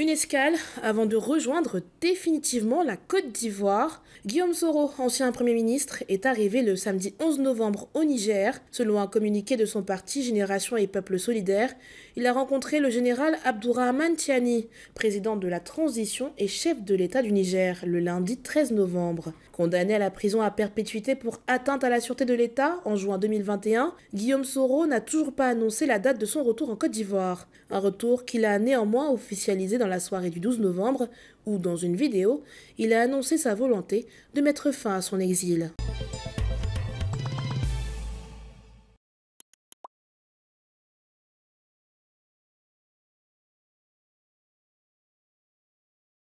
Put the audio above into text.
Une escale avant de rejoindre définitivement la Côte d'Ivoire. Guillaume Soro, ancien Premier ministre, est arrivé le samedi 11 novembre au Niger. Selon un communiqué de son parti Génération et Peuple Solidaire, il a rencontré le général Abdourahman Tiani, président de la transition et chef de l'État du Niger, le lundi 13 novembre. Condamné à la prison à perpétuité pour atteinte à la sûreté de l'État en juin 2021, Guillaume Soro n'a toujours pas annoncé la date de son retour en Côte d'Ivoire. Un retour qu'il a néanmoins officialisé dans la soirée du 12 novembre, où, dans une vidéo, il a annoncé sa volonté de mettre fin à son exil.